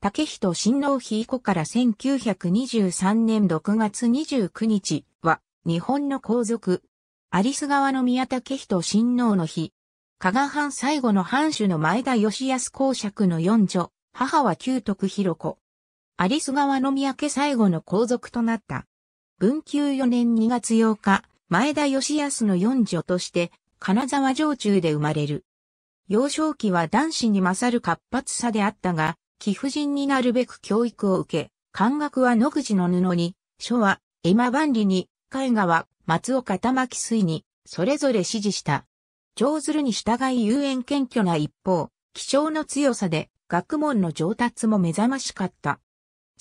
竹人親王妃以降から1923年6月29日は、日本の皇族、アリス川の宮武人親王の日、加賀藩最後の藩主の前田義康公爵の四女、母は旧徳弘子。アリス川の宮家最後の皇族となった。文久4年2月8日、前田義康の四女として、金沢城中で生まれる。幼少期は男子に勝る活発さであったが、貴婦人になるべく教育を受け、漢学は野口の布に、書は絵馬万里に、絵画は松岡玉木水に、それぞれ指示した。上ずるに従い遊園謙虚な一方、気象の強さで学問の上達も目覚ましかった。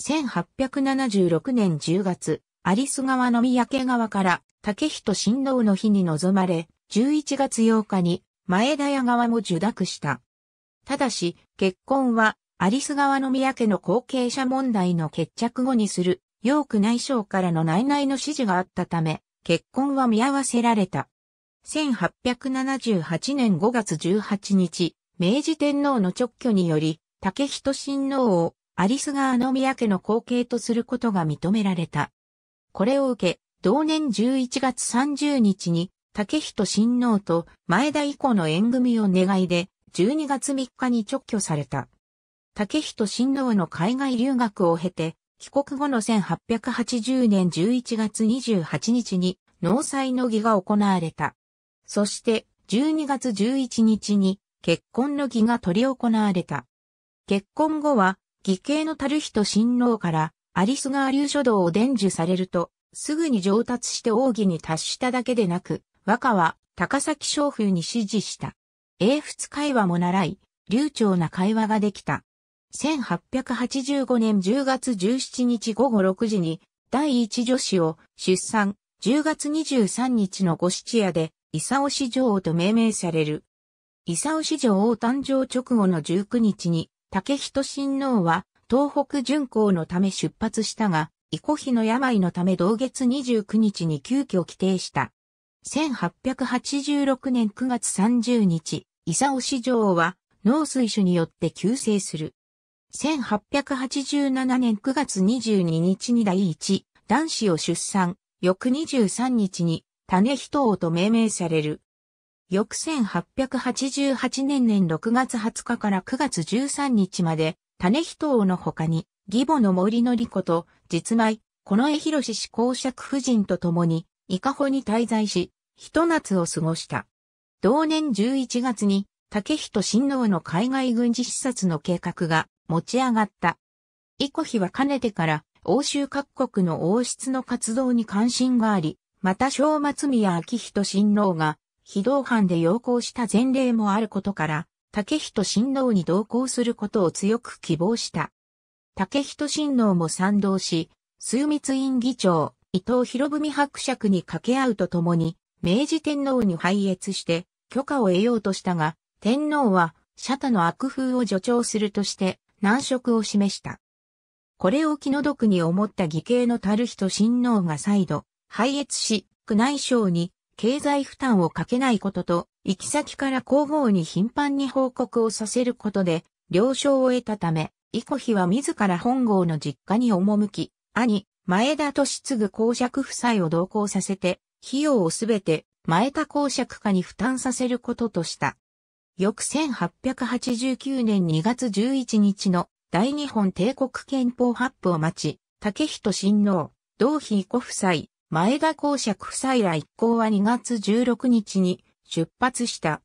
1876年10月、有栖川の三宅川から竹人新郎の日に臨まれ、11月8日に前田屋川も受諾した。ただし、結婚はアリス川の宮家の後継者問題の決着後にする、ヨーク内相からの内々の指示があったため、結婚は見合わせられた。1878年5月18日、明治天皇の直挙により、竹人親王をアリス川の宮家の後継とすることが認められた。これを受け、同年11月30日に、竹人親王と前田以降の縁組を願いで、12月3日に直挙された。竹人親王の海外留学を経て、帰国後の1880年11月28日に納采の儀が行われた。そして12月11日に結婚の儀が取り行われた。結婚後は義兄の樽人親王からアリス川流書道を伝授されると、すぐに上達して奥義に達しただけでなく、和歌は高崎商風に指示した。英仏会話も習い、流暢な会話ができた。1885年10月17日午後6時に第一女子を出産10月23日の五七夜で伊佐尾市女王と命名される。伊佐尾市女王誕生直後の19日に竹人親王は東北巡行のため出発したが、遺コヒの病のため同月29日に急遽規定した。1886年9月30日、伊佐尾市女王は農水種によって急成する。1887年9月22日に第一男子を出産、翌23日に種人王と命名される。翌1888年年6月20日から9月13日まで、種人王の他に、義母の森のりこと、実米、近衛博士氏公爵夫人と共に、伊香保に滞在し、一夏を過ごした。同年11月に、竹人親王の海外軍事視察の計画が持ち上がった。イコヒはかねてから欧州各国の王室の活動に関心があり、また正松宮昭仁親王が非同伴で要行した前例もあることから、竹人親王に同行することを強く希望した。竹人親王も賛同し、枢密院議長、伊藤博文伯爵に掛け合うとともに、明治天皇に拝謁して、許可を得ようとしたが、天皇は、シャタの悪風を助長するとして、難色を示した。これを気の毒に思った義兄の樽人親王が再度、拝謁し、宮内省に経済負担をかけないことと、行き先から皇后に頻繁に報告をさせることで、了承を得たため、イコヒは自ら本郷の実家に赴き、兄、前田利次公爵夫妻を同行させて、費用をすべて前田公爵家に負担させることとした。翌1889年2月11日の大日本帝国憲法発布を待ち、竹人親王、同妃子夫妻、前田公爵夫妻ら一行は2月16日に出発した。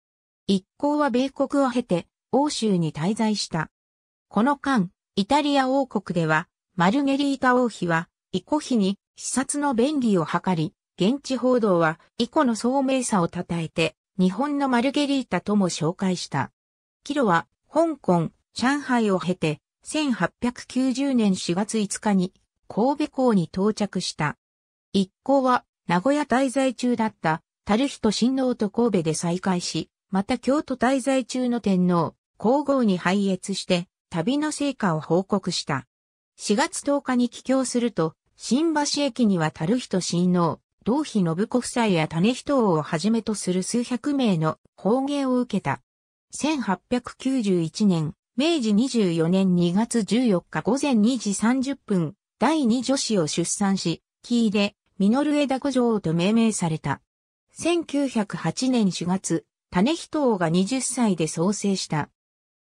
一行は米国を経て欧州に滞在した。この間、イタリア王国では、マルゲリータ王妃は、イコ妃に視察の便利を図り、現地報道はイコの聡明さを称えて、日本のマルゲリータとも紹介した。キロは、香港、上海を経て、1890年4月5日に、神戸港に到着した。一行は、名古屋滞在中だった、樽人親王と神戸で再会し、また京都滞在中の天皇、皇后に拝謁して、旅の成果を報告した。4月10日に帰京すると、新橋駅には樽人親王、同妃信子夫妻や種人王をはじめとする数百名の法芸を受けた。1891年、明治24年2月14日午前2時30分、第二女子を出産し、木入れ、ミノルエダ女城と命名された。1908年4月、種人王が20歳で創生した。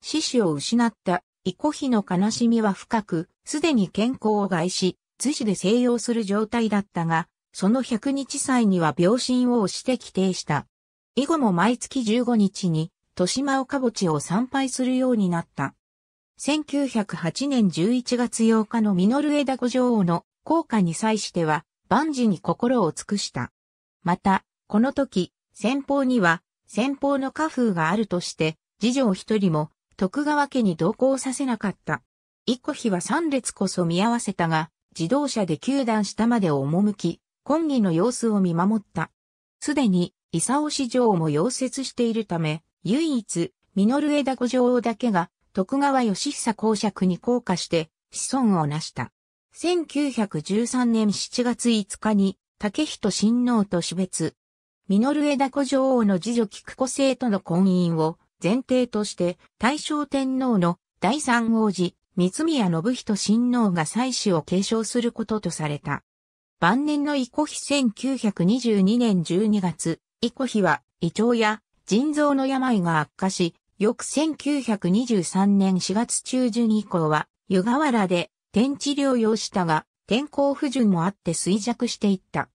死死を失ったイコヒの悲しみは深く、すでに健康を害し、図死で静養する状態だったが、その100日祭には病身を押して規定した。以後も毎月15日に、豊島岡墓地を参拝するようになった。1908年11月8日のミノルエダ五女王の効果に際しては、万事に心を尽くした。また、この時、先方には、先方の家風があるとして、次女一人も、徳川家に同行させなかった。一個日は三列こそ見合わせたが、自動車で九段下まで赴き、婚儀の様子を見守った。すでに、伊佐尾市場も溶接しているため、唯一、ミノルエダコ女王だけが、徳川義久公爵に降下して、子孫を成した。1913年7月5日に、竹人親王と死別。ミノルエダコ女王の次女菊子生との婚姻を前提として大正天皇の第三王子三宮信人親王が妻子を継承することとされた。晩年のイコヒ1922年12月、イコヒは胃腸や腎臓の病が悪化し、翌1923年4月中旬以降は湯河原で天地療養したが、天候不順もあって衰弱していった。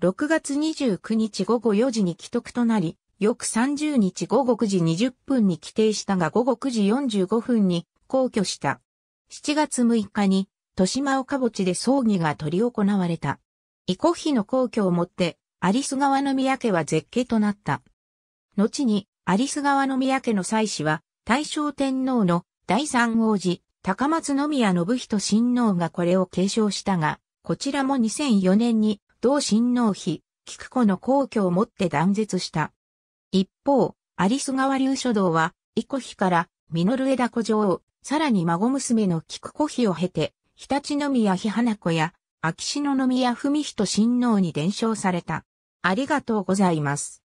6月29日午後4時に帰得となり、翌30日午後9時20分に帰定したが午後9時45分に皇居した。7月6日に豊島岡墓地で葬儀が執り行われた。遺コヒの皇居をもって、アリス川の宮家は絶景となった。後に、アリス川の宮家の妻子は、大正天皇の第三王子、高松宮信人親王がこれを継承したが、こちらも2004年に、同親王妃、菊子の皇居をもって断絶した。一方、アリス川流書道は、遺コヒから、ミノルエダ女王、さらに孫娘の菊子妃を経て、常陸宮妃花子や、秋篠宮文人親王に伝承された。ありがとうございます。